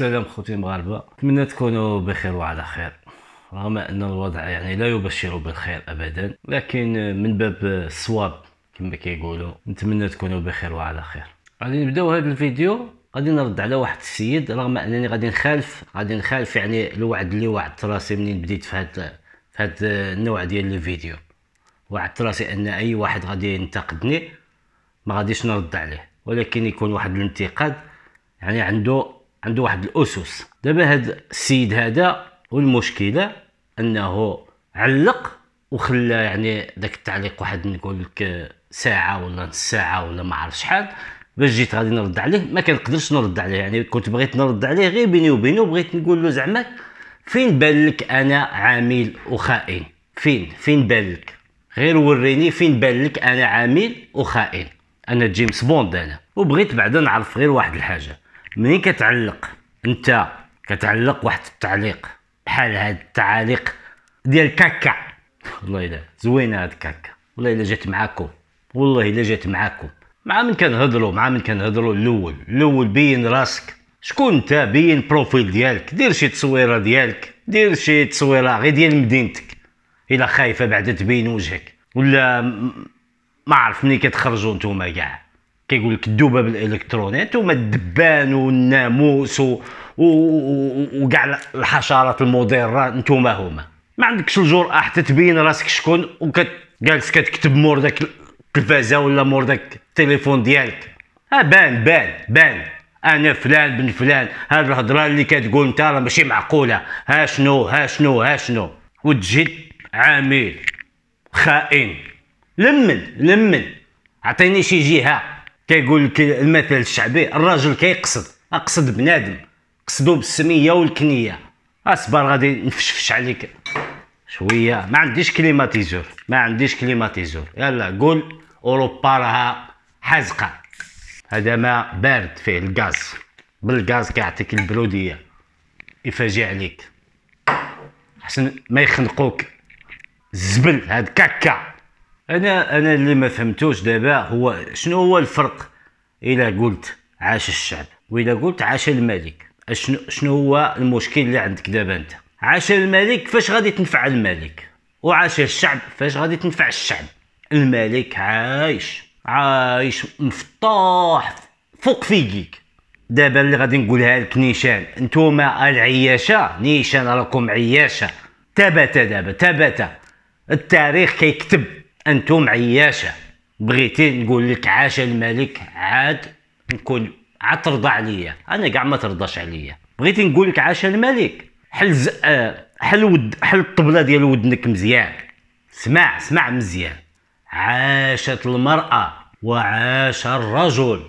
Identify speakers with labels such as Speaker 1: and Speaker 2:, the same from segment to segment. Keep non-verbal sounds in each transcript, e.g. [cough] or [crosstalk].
Speaker 1: السلام خوتي المغاربه نتمنى تكونوا بخير وعلى خير رغم ان الوضع يعني لا يبشر بالخير ابدا لكن من باب الصواب كما كيقولوا نتمنى تكونوا بخير وعلى خير غادي نبداو هذا الفيديو غادي نرد على واحد السيد رغم انني غادي نخالف غادي نخالف يعني الوعد اللي وعدت راسي منين بديت في هذا في هذا النوع ديال الفيديو وعدت راسي ان اي واحد غادي ينتقدني ما غاديش نرد عليه ولكن يكون واحد الانتقاد يعني عنده عنده واحد الاسس دابا هاد السيد هذا والمشكله انه علق وخلى يعني داك التعليق واحد نقول لك ساعه ولا نص ساعه ولا ما عرف شحال باش جيت غادي نرد عليه ما كنقدرش نرد عليه يعني كنت بغيت نرد عليه غير بيني وبينه بغيت نقول له زعما فين بان لك انا عامل وخائن فين فين بان لك غير وريني فين بان لك انا عامل وخائن انا جيمس بوند انا وبغيت بعدا نعرف غير واحد الحاجه منين كتعلق انت كتعلق واحد التعليق بحال هاد التعاليق ديال كاكا والله الا زوينه هاد كاكا والله الا جات معاكم والله الا جات معاكم مع من كنهضروا مع من كنهضروا الاول الاول بين راسك شكون انت بين بروفيل ديالك دير شي تصويره ديالك دير شي تصويره غير ديال مدينتك الا خايفه بعدا تبين وجهك ولا ما عرف منين كتخرجوا نتوما كاع كيقول لك الذوبه بالالكترونيه انتم الدبان والناموس وكاع الحشرات المضره نتوما هما ما عندكش الجرأه حتى تبين راسك شكون وجالس كتكتب مور داك التلفازه ولا مور داك التليفون ديالك ها بان بان بان انا فلان بن فلان هاد الهضره اللي كتقول انت راه ماشي معقوله ها شنو ها شنو ها شنو وتجد عامل خائن لمن لمن عطيني شي جهه كيقول لك المثل الشعبي الراجل كيقصد اقصد بنادم قصدو بالسميه والكنيه اصبر غادي نفشفش عليك شويه ما عنديش كليماتيزور ما عنديش كليماتيزور يلا قول اوروبا راها حزقه هذا ما بارد فيه الغاز بالغاز كيعطيك البروديه يفاجئ عليك حسن ما يخنقوك الزبل هاد كاكا انا انا اللي ما فهمتوش دابا هو شنو هو الفرق الا قلت عاش الشعب واذا قلت عاش الملك شنو شنو هو المشكل اللي عندك دابا انت عاش الملك فاش غادي تنفع الملك وعاش الشعب فاش غادي تنفع الشعب الملك عايش عايش مفتاح فوق فيك دابا اللي غادي نقولها لك نيشان نتوما العياشه نيشان راكم عياشه تبت دابا تبت التاريخ كيكتب انتم عياشه بغيتي نقول لك عاش الملك عاد نكون عاد ترضى عليا انا كاع ما ترضاش عليا بغيتي نقول لك عاش الملك حل ز... آه، حل ود... حل الطبله ديال ودنك مزيان سمع سمع مزيان عاشت المراه وعاش الرجل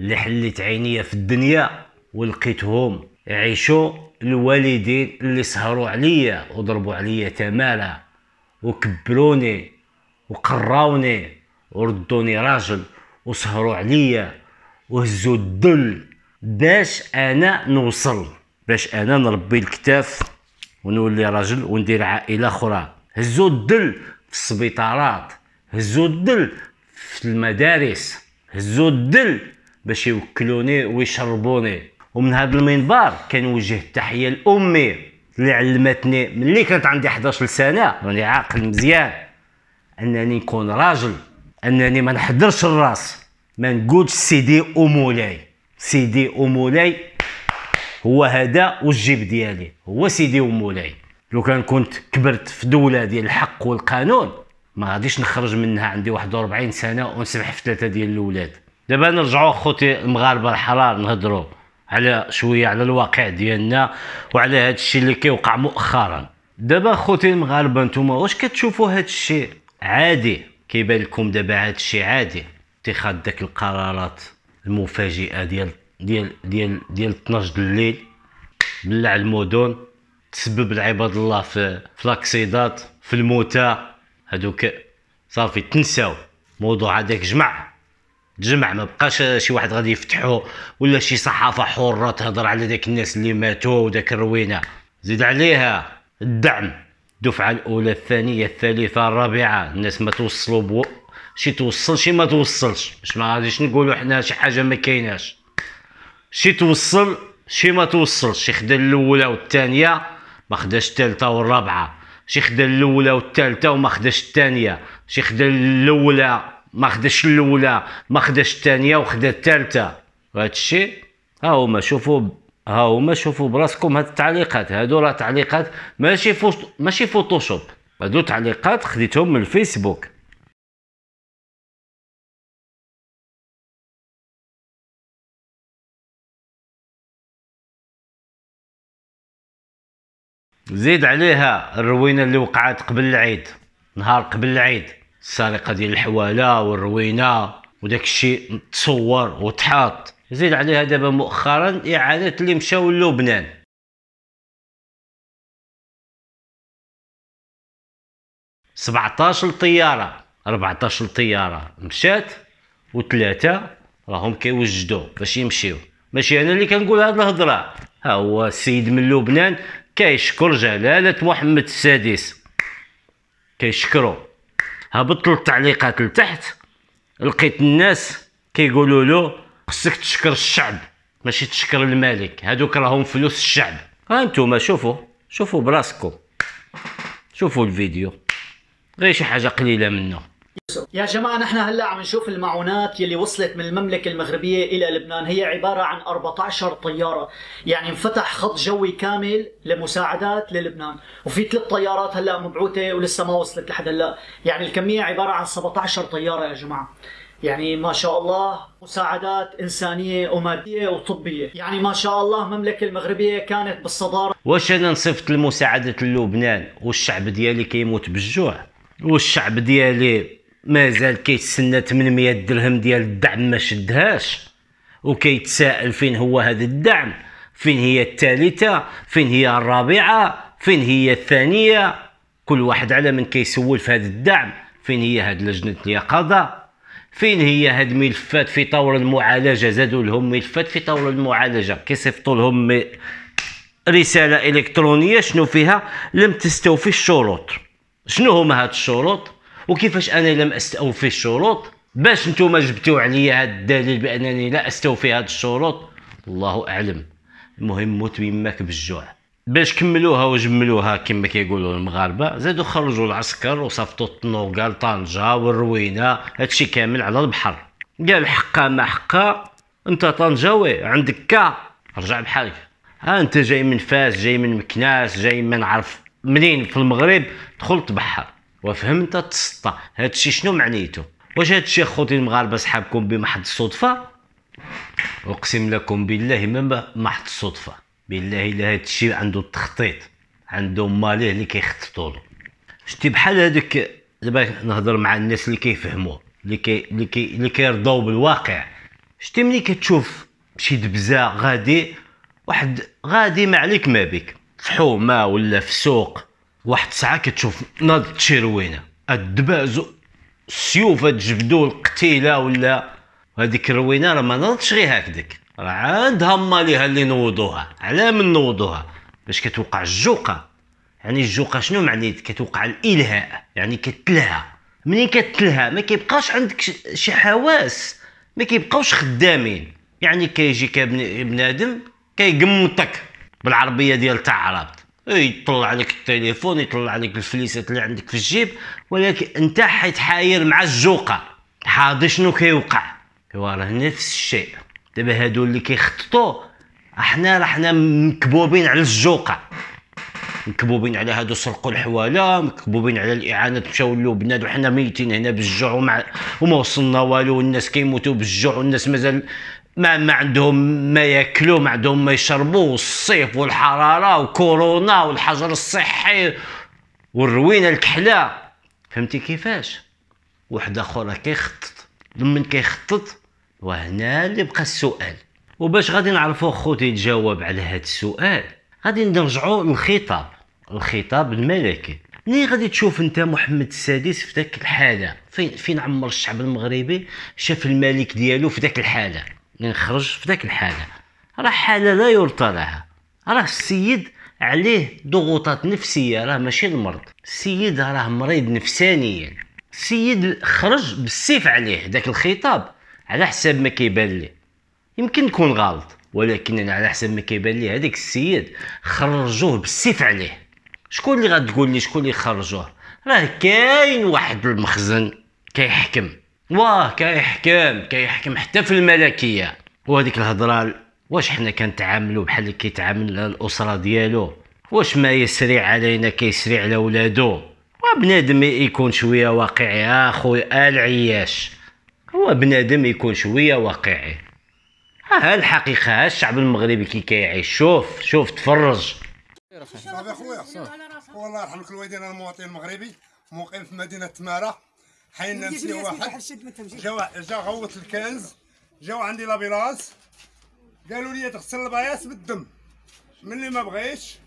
Speaker 1: اللي حليت عينيا في الدنيا ولقيتهم عيشوا الوالدين اللي سهروا عليا وضربوا عليا تمالا وكبروني وقراوني وردوني راجل وسهروا عليا وهزوا الدل باش انا نوصل باش انا نربي الكتاف ونولي راجل وندير عائله اخرى هزوا الدل في السبيطارات هزوا الدل في المدارس هزوا الدل باش يوكلوني ويشربوني ومن هذا المنبر كنوجه التحيه لامي اللي علمتني ملي كانت عندي 11 سنه راني عاقل مزيان انني نكون راجل انني ما نحضرش الراس ما نقولش سيدي ومولاي سيدي ومولاي هو هذا والجيب ديالي هو سيدي ومولاي لو كان كنت كبرت في دوله ديال الحق والقانون ما غاديش نخرج منها عندي 41 سنه ونسبح في ثلاثه ديال الاولاد دابا نرجعوا خوتي المغاربه الحرار نهضروا على شويه على الواقع ديالنا وعلى هذا الشيء اللي كيوقع مؤخرا دابا خوتي المغاربه نتوما واش كتشوفوا هذا الشيء عادي كيبان لكم دابا هذا الشيء عادي اتخاذ داك القرارات المفاجئه ديال ديال ديال ديال 12 الليل بلع المدن تسبب لعباد الله في في الاكسيدات في الموتى هادوك صافي تنساو موضوع هذاك جمع تجمع ما بقاش شي واحد غادي يفتحو ولا شي صحافه حره تهضر على داك الناس اللي ماتوا وداك الروينه زيد عليها الدعم الدفعه الاولى الثانيه الثالثه الرابعه الناس ما توصلوا بو شي توصل شي ما توصلش باش ما غاديش نقولوا حنا شي حاجه ما كايناش شي توصل شي ما توصلش شي خدا الاولى والثانيه ما خداش الثالثه والرابعه شي خدا الاولى والثالثه وما خداش الثانيه شي خدا الاولى ما خداش الاولى ما خداش الثانيه وخدا الثالثه وهادشي ها هما شوفوا ها هما شوفوا براسكم هاد التعليقات هادو راه تعليقات ماشي فوش ماشي فوتوشوب هادو تعليقات خديتهم من الفيسبوك زيد عليها الروينه اللي وقعت قبل العيد نهار قبل العيد السرقه ديال الحواله والروينه وداك الشيء تصور وتحط زيد عليها دابا مؤخرا اعانات اللي مشاو للبنان سبعتاشر طيارة ربعتاشر طيارة مشات وثلاثة راهم كيوجدوا باش يمشيو ماشي انا اللي كنقول هاد الهضرة ها هو السيد من لبنان كيشكر جلالة محمد السادس كيشكرو هبطت التعليقات لتحت لقيت الناس كيقولوا له خصك تشكر الشعب ماشي تشكر الملك هادوك راهم فلوس الشعب ها انتوما شوفوا شوفوا براسكم شوفوا الفيديو غير شي حاجه قليله منه يا جماعة نحن هلا عم نشوف المعونات يلي وصلت من المملكة المغربية إلى لبنان هي عبارة عن 14 طيارة يعني انفتح خط جوي كامل لمساعدات للبنان وفي ثلاث طيارات هلا مبعوثة ولسه ما وصلت لحد هلا يعني الكمية عبارة عن 17 طيارة يا جماعة يعني ما شاء الله مساعدات إنسانية ومادية وطبية يعني ما شاء الله المملكة المغربية كانت بالصدارة واش أنا نصفت لمساعدة لبنان والشعب ديالي كيموت بالجوع والشعب ديالي مازال كيتسنى 800 درهم ديال الدعم ما شدهاش وكيتساءل فين هو هذا الدعم فين هي الثالثة فين هي الرابعة فين هي الثانية كل واحد على من كيسول في هذا الدعم فين هي هذه لجنة اليقظة فين هي هاد الملفات في طور المعالجه زادوا لهم ملفات في طور المعالجه كيصيفطوا لهم رساله الكترونيه شنو فيها لم تستوفي الشروط شنو هما هاد الشروط وكيفاش انا لم استوفي الشروط باش نتوما جبتوا عليا هاد الدليل بانني لا استوفي هاد الشروط الله اعلم المهم موت بالجوع باش كملوها وجملوها كما كيقولوا المغاربه زادو خرجوا العسكر وصفتوا الطنوقال طنجة والروينه هادشي كامل على البحر قال حقا ما حقا انت طنجاوي عندك كا رجع بحالك ها انت جاي من فاس جاي من مكناس جاي من عرف منين في المغرب دخل تبحر وفهم انت تسطى هادشي شنو معنيته واش هادشي خوتي المغاربه صحابكم بمحض الصدفه اقسم لكم بالله ما محض الصدفه بالله الا هادشي الشيء عنده التخطيط عنده ماليه اللي كيخططوا له شتي بحال هذيك دابا نهضر مع الناس اللي كيفهموا اللي كي اللي كي اللي كيرضاو بالواقع شتي ملي كتشوف شي دبزه غادي واحد غادي ما عليك ما بك في حومه ولا في سوق واحد الساعه كتشوف ناض روينه الدباز السيوف الجبدو القتيله ولا هذيك الروينه راه ما ناضتش غير هكذاك عاد هما ليها اللي نوضوها على من نوضوها باش كتوقع الجوقه يعني الجوقه شنو معنيت كتوقع الالهاء يعني كتلهى منين كتلهى ما كيبقاش عندك شي حواس ما كيبقاوش خدامين يعني كيجي بنادم كيقمطك بالعربيه ديال تاع تعرابط إيه، يطلع لك التليفون يطلع لك الفليسات اللي عندك في الجيب ولكن انت حيت حاير مع الجوقه حاضر شنو كيوقع هو راه نفس الشيء دابا هادو اللي كيخططوا احنا رحنا مكبوبين على الزوقه مكبوبين على هادو سرقوا الحواله مكبوبين على الاعانه مشاو لبنان وحنا ميتين هنا بالجوع وما وما وصلنا والو والناس كيموتوا بالجوع والناس مازال ما ما عندهم ما ياكلوا ما عندهم ما يشربوا والصيف والحراره وكورونا والحجر الصحي والروينه الكحله فهمتي كيفاش واحد اخر كيخطط من كيخطط وهنا اللي بقى السؤال وباش غادي نعرفوا خوتي الجواب على هذا السؤال غادي نرجعوا للخطاب الخطاب الملكي ني غادي تشوف انت محمد السادس في ذاك الحاله فين فين عمر الشعب المغربي شاف الملك ديالو في ذاك الحاله من خرج في ذاك الحاله راه حاله لا يرضى لها راه السيد عليه ضغوطات نفسيه راه ماشي المرض السيد راه مريض نفسانيا السيد خرج بالسيف عليه ذاك الخطاب على حساب ما كيبان لي يمكن نكون غلط ولكن انا على حساب ما كيبان لي هذاك السيد خرجوه بالسيف عليه شكون اللي غتقول لي شكون اللي خرجوه راه كاين واحد المخزن كيحكم واه كيحكم كيحكم حتى في الملكيه وهذيك الهضره واش حنا كنتعاملوا بحال اللي كيتعامل الاسره ديالو واش ما يسري علينا كيسري على ولادو وبنادم يكون شويه واقعي اخويا العياش هو بنادم يكون شويه واقعي ها الحقيقه ها الشعب المغربي كي كيعيش شوف شوف تفرج
Speaker 2: صافي خويا والله يرحمك الوالدين انا مواطن مغربي مقيم في مدينه تماره
Speaker 1: حينا نمشي واحد
Speaker 2: جا جا غوت الكنز جاو عندي لابيلاس قالوا لي تغسل البياس بالدم ملي ما بغيتش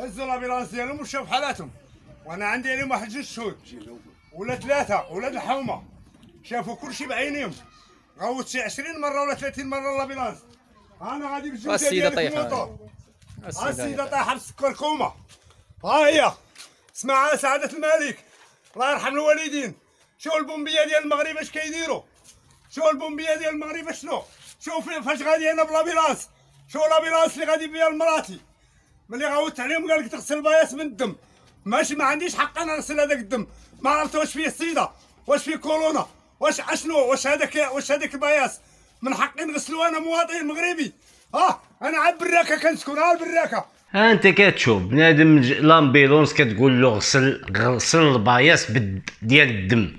Speaker 2: هزوا لابيلاس ديالهم وشاو حالاتهم وانا عندي عليهم واحد جوج شهود ولا ثلاثه ولا الحومه شافوا كلشي بعينيهم غوت شي 20 مره ولا 30 مره الله بلاص انا غادي بجوج ديال السيده طايحه السيده طايحه بالسكر كومه ها هي اسمعها سعاده الملك الله يرحم الوالدين شوف البومبيه ديال المغرب اش كيديروا شوف البومبيه ديال المغرب شنو شوف فاش غادي انا بلا بلاص شوف لا بلاص اللي غادي بيها لمراتي ملي غوت عليهم قال لك تغسل بياس من الدم ماشي ما عنديش حق انا نغسل هذاك الدم ما عرفت واش فيه السيده واش فيه كورونا واش اشنو واش هذاك واش هذاك باياس من حقي نغسلو انا مواطن مغربي اه انا عاد براكه كنسكن على البراكه
Speaker 1: ها انت كتشوف بنادم لامبيلونس كتقول له غسل غسل البياس ديال الدم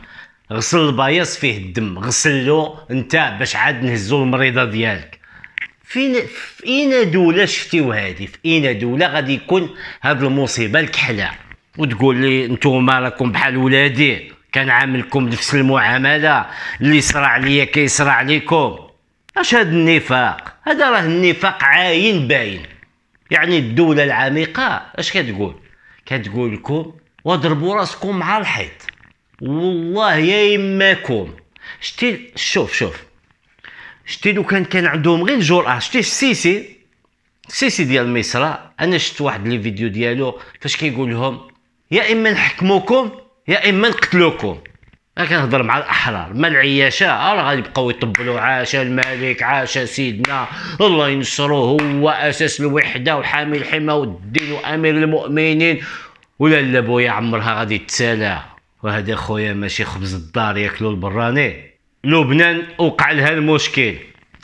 Speaker 1: غسل البياس فيه الدم غسل له انت باش عاد نهزو المريضه ديالك فين في اين دوله شفتيو هادي في اين دوله غادي يكون هاد المصيبه الكحله وتقول لي نتوما راكم بحال ولادي كنعاملكم نفس المعامله اللي صرا عليا كيصرا عليكم اش هاد النفاق هذا راه النفاق عاين باين يعني الدوله العميقه اش كتقول كتقول لكم واضربوا راسكم مع الحيط والله يا يماكم شتي شوف شوف شتي لو كان كان عندهم غير الجرأة شتي السيسي السيسي ديال مصر انا شفت واحد لي فيديو ديالو فاش كيقول لهم يا اما نحكموكم يا اما نقتلوكم انا كنهضر مع الاحرار ما العياشه آه، راه يبقاو يطبلوا عاشا الملك عاشا سيدنا الله ينصروه هو اساس الوحده وحامي الحمى والدين وامير المؤمنين ولا لا بويا عمرها غادي تسالى وهذا خويا ماشي خبز الدار ياكلو البراني لبنان وقع لها المشكل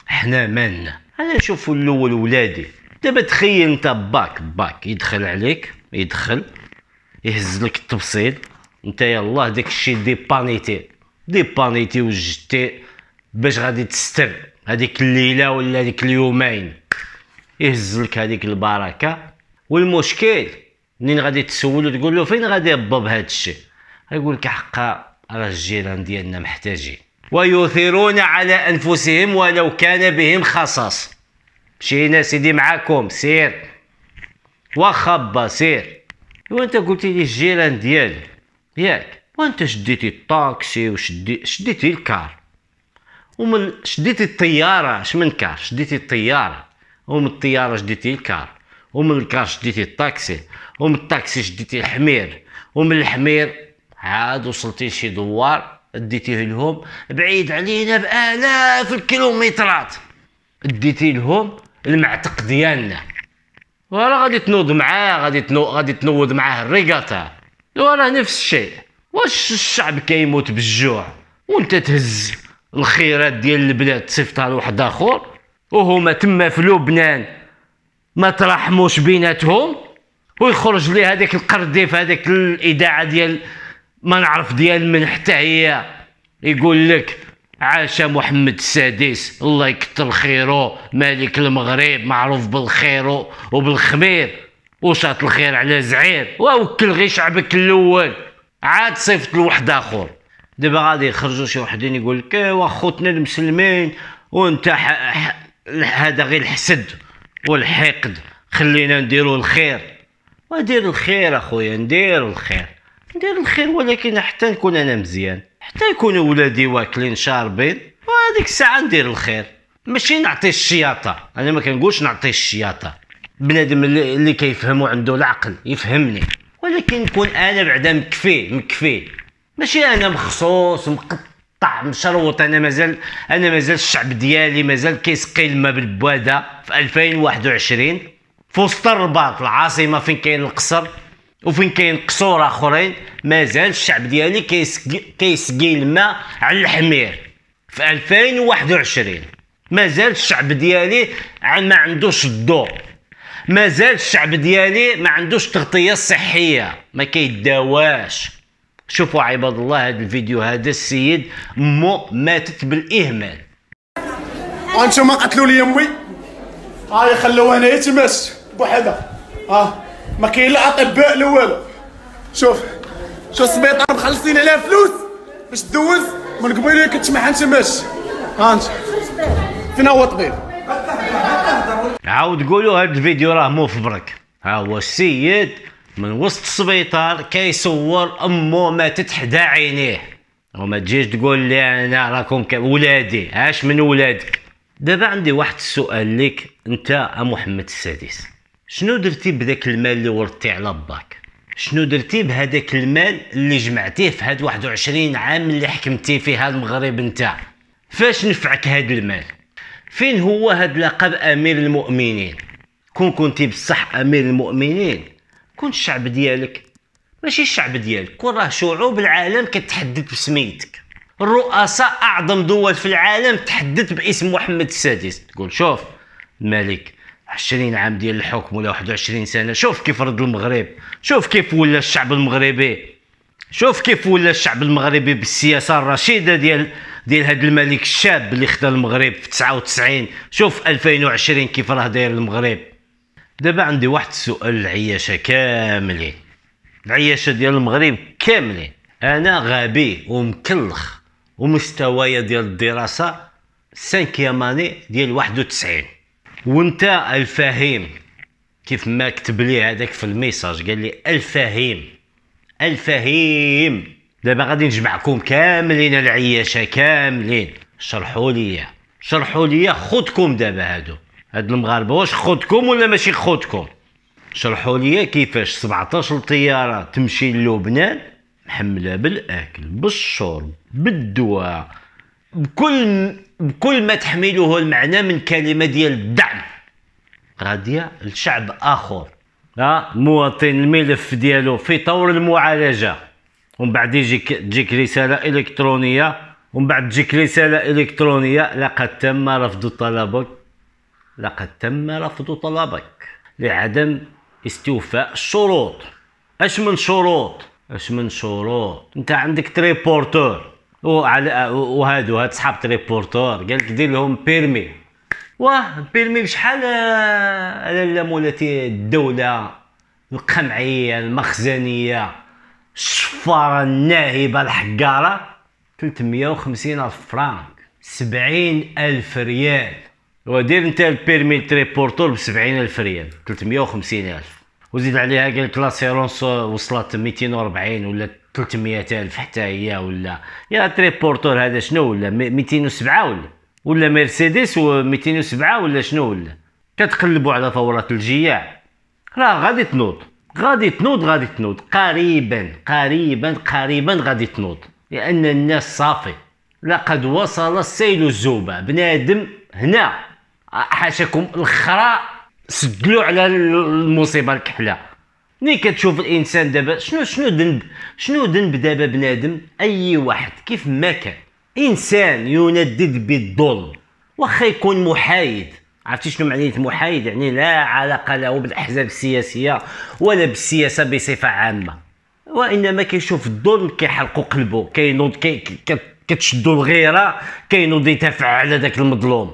Speaker 1: حنا مالنا انا نشوفوا الاول ولادي دابا تخيل انت باك باك يدخل عليك يدخل يهز لك التبسيط انت يلاه داكشي ديبانيتي ديبانيتي وجدتي باش غادي تستر هذيك الليله ولا هذيك اليومين يهزلك هذيك البركه والمشكل منين غادي تسولو تقول له فين غادي يبب هذا الشيء يقول لك حقا راه الجيران ديالنا محتاجين ويثيرون على انفسهم ولو كان بهم خصاص مشينا سيدي معاكم سير وخبا سير وانت قلت لي الجيران ديالي ياك وانت شديتي الطاكسي وشدي شديتي الكار ومن شديتي الطياره اش من كار شديتي الطياره ومن الطياره شديتي الكار ومن الكار شديتي الطاكسي ومن الطاكسي شديتي الحمير ومن الحمير عاد وصلتي لشي دوار ديتيه لهم بعيد علينا بالاف الكيلومترات ديتي لهم المعتق ديالنا ولا غادي تنوض معاه غادي تنوض غادي تنوض معاه الريقاطه وراه نفس الشيء واش الشعب كيموت بالجوع وانت تهز الخيرات ديال البلاد تصيفطها لواحد اخر وهما تما في لبنان ما ترحموش بيناتهم ويخرج لي هذاك القرديف هذيك الاذاعه ديال ما نعرف ديال من حتى هي يقول لك عاش محمد السادس الله يكثر خيره ملك المغرب معروف بالخير وبالخمير وشاط الخير على زعير ووكل غير شعبك الاول عاد صيفط لواحد اخر دابا غادي يخرجوا شي وحدين يقول لك ايوا خوتنا المسلمين وانت هذا غير الحسد والحقد خلينا نديروا الخير ودير الخير اخويا ندير الخير ندير الخير ولكن حتى نكون انا مزيان حتى يكونوا ولادي واكلين شاربين وهذيك الساعه ندير الخير ماشي نعطي الشياطه انا ما كنقولش نعطي الشياطه بنادم اللي كيفهم وعنده العقل يفهمني ولكن نكون انا بعدا مكفي مكفي ماشي انا مخصوص مقطع مشروط انا مازال انا مازال الشعب ديالي مازال كيسقي الماء بالبواده في 2021 في وسط الرباط العاصمه فين كاين القصر وفين كاين قصور اخرين مازال الشعب ديالي كيسقي كيسقي الماء على الحمير في 2021 مازال الشعب ديالي ما عندوش الضوء مازال الشعب ديالي ما عندوش تغطيه صحيه ما كيداواش شوفوا عباد الله هذا الفيديو هذا السيد مو ماتت بالاهمال ما قتلوا
Speaker 2: لي امي هاي آه خلوها هنا يتمس بوحدها اه ما كاين لا اطباء لا والو شوف شوف السبيطار مخلصين عليها فلوس باش تدوز من قبيله كنت ما حنتماش آه، ها انت فينا هو الطبيب
Speaker 1: عاود قولوا هاد الفيديو راه مو في برك ها هو السيد من وسط السبيطار كيصور امه ماتت حدا عينيه وما تجيش تقول لي انا راكم ولادي عاش من ولادك دابا عندي واحد السؤال ليك انت محمد السادس شنو درتي بداك المال اللي ورثتي على باك شنو درتي بهذاك المال اللي جمعتيه في هاد 21 عام اللي حكمتي فيه المغرب انت فاش نفعك هاد المال فين هو هاد لقب امير المؤمنين كون كنتي بصح امير المؤمنين كون الشعب ديالك ماشي الشعب ديالك كون راه شعوب العالم كتحدد بسميتك الرؤساء اعظم دول في العالم تحدد باسم محمد السادس تقول شوف الملك 20 عام ديال الحكم ولا 21 سنه شوف كيف رد المغرب شوف كيف ولا الشعب المغربي شوف كيف ولا الشعب المغربي بالسياسه الرشيده ديال ديال هاد الملك الشاب اللي خدا المغرب في 99 شوف 2020 كيف راه داير المغرب دابا عندي واحد السؤال العياشه كاملين العياشه ديال المغرب كاملين انا غبي ومكلخ ومستوايا ديال الدراسه سانكيام اني ديال 91 وانت الفهيم كيف ما كتب لي هذاك في الميساج قال لي الفهيم الفهيم دابا غادي نجمعكم كاملين العياشه كاملين شرحوا لي شرحوا لي خوتكم دابا هادو هاد المغاربه واش خوتكم ولا ماشي خوتكم شرحوا لي كيفاش 17 طياره تمشي للبنان محمله بالاكل بالشرب بالدواء بكل بكل ما تحمله المعنى من كلمه ديال الدعم غاديه لشعب اخر ها مواطن الملف ديالو في طور المعالجه ومن بعد يجيك تجيك رساله الكترونيه ومن بعد تجيك رساله الكترونيه لقد تم رفض طلبك لقد تم رفض طلبك لعدم استوفاء الشروط اش من شروط اش من شروط انت عندك تريبورتور وعلى وهادو هاد صحاب تريبورتور قال لك دير لهم بيرمي واه بيرمي بشحال على آه، مولاتي الدوله القمعيه المخزنيه الشفاره الناهبه الحقاره 350 الف فرانك 70 الف ريال ودير انت البيرمي تريبورتور ب 70 الف ريال 350 الف وزيد عليها قال لك لاسيرونس وصلت 240 ولا 300 الف حتى هي ولا يا تريبورتور هذا شنو ولا 207 ولا ولا مرسيدس و 207 ولا شنو ولا كتقلبوا على ثورات الجياع راه غادي تنوض غادي تنوض غادي تنوض قريبا قريبا قريبا غادي تنوض لان الناس صافي لقد وصل السيل الزوبة بنادم هنا حاشاكم الخرا سدلوا على المصيبه الكحله ملي كتشوف الانسان دابا شنو شنو ذنب شنو ذنب دابا بنادم اي واحد كيف ما كان انسان يندد بالظلم واخا يكون محايد عرفتي شنو معنيه محايد يعني لا علاقه له بالاحزاب السياسيه ولا بالسياسه بصفه عامه وانما كيشوف الظلم كيحرقوا قلبه كينوض كتشدو الغيره كينوض يدافع على ذاك المظلوم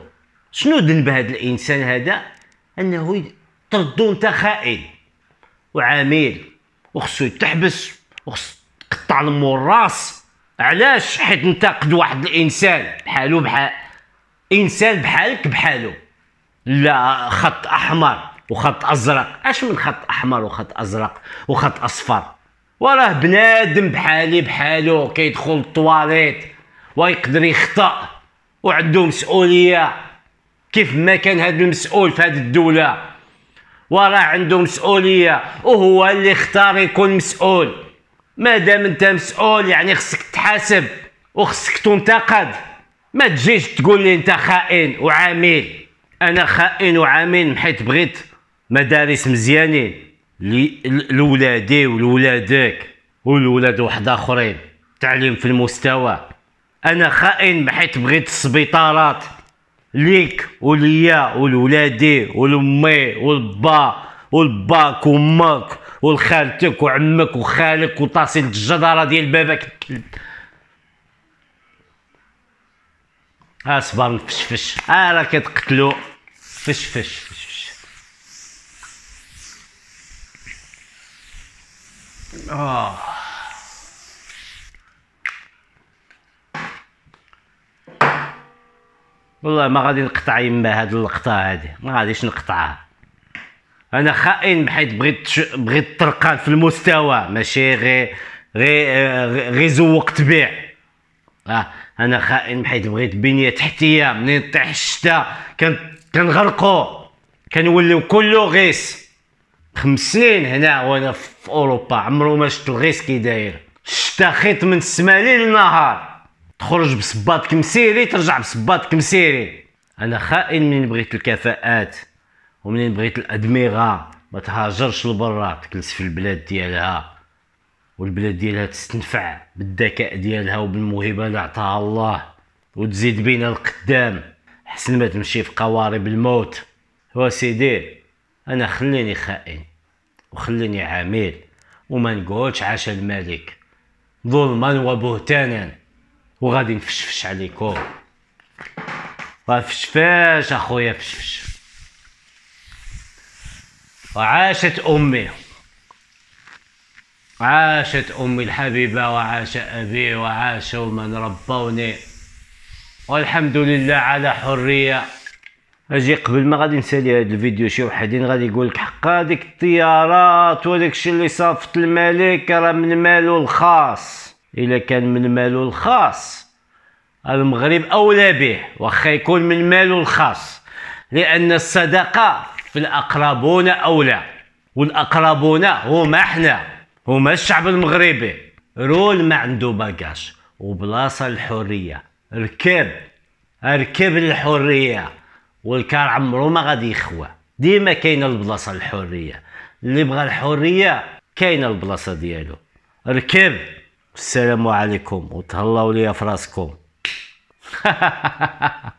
Speaker 1: شنو ذنب هذا الانسان هذا انه تردو انت خائن وعميل وخصو يتحبس وخصو تقطع لمو الراس علاش حيت انتقد واحد الانسان بحالو بحال انسان بحالك بحالو لا خط احمر وخط ازرق اش من خط احمر وخط ازرق وخط اصفر وراه بنادم بحالي بحالو كيدخل الطواليت ويقدر يخطأ وعندو مسؤوليه كيف ما كان هذا المسؤول في هذه الدوله وراه عنده مسؤوليه وهو اللي اختار يكون مسؤول مادام انت مسؤول يعني خصك تحاسب وخصك تنتقد ما تجيش تقول لي انت خائن وعامل انا خائن وعامين حيت بغيت مدارس مزيانين لولادي ولولادك ولولاد واحد اخرين تعليم في المستوى انا خائن حيت بغيت السبيطارات ليك وليا ولولادي ولمي والبا والباك ومك ولخالتك وعمك وخالك وطاسي الجدارة ديال بابك اصبر آه، نفشفش اه راه كتقتلو فش فش فش آه والله ما غادي نقطع يما هاد اللقطة هادي ما غاديش نقطعها انا خائن بحيث بغيت بغيت ترقان في المستوى ماشي غير غير غير زوق تبيع اه انا خائن بحيث بغيت بنيه تحتيه منين طيح الشتا كانت كنغرقوا كنوليو كلو غيس خمس سنين هنا وانا في اوروبا عمرو ما شفتو غيس كي داير شتا خيط من السما ليل نهار تخرج بصباطك مسيري ترجع بصباطك مسيري انا خائن من بغيت الكفاءات ومنين بغيت الادمغه ما تهاجرش لبرا تجلس في البلاد ديالها والبلاد ديالها تستنفع بالذكاء ديالها وبالموهبه اللي عطاها الله وتزيد بينا القدام حسن ما تمشي في قوارب الموت هو سيدي انا خليني خائن وخليني عميل وما نقولش عاش الملك ظلما وبهتانا وغادي نفشفش عليكم فشفاش اخويا فشفش وعاشت امي عاشت امي الحبيبه وعاش ابي وعاشوا من ربوني والحمد لله على حريه اجي قبل ما غادي نسالي هذا الفيديو شي وحدين غادي يقول لك حقا هذيك الطيارات وداك الشيء اللي صافط الملك راه من مالو الخاص الا كان من مالو الخاص المغرب اولى به واخا يكون من مالو الخاص لان الصدقه في الاقربون اولى والاقربون هما حنا هما الشعب المغربي رول ما عنده باكاش وبلاصه الحريه ركب ركب الحريه والكار عمرو ما غادي يخوى ديما كاينه البلاصه الحريه اللي بغى الحريه كاينه البلاصه ديالو ركب السلام عليكم وتهلاو ليا فراسكم [laughs]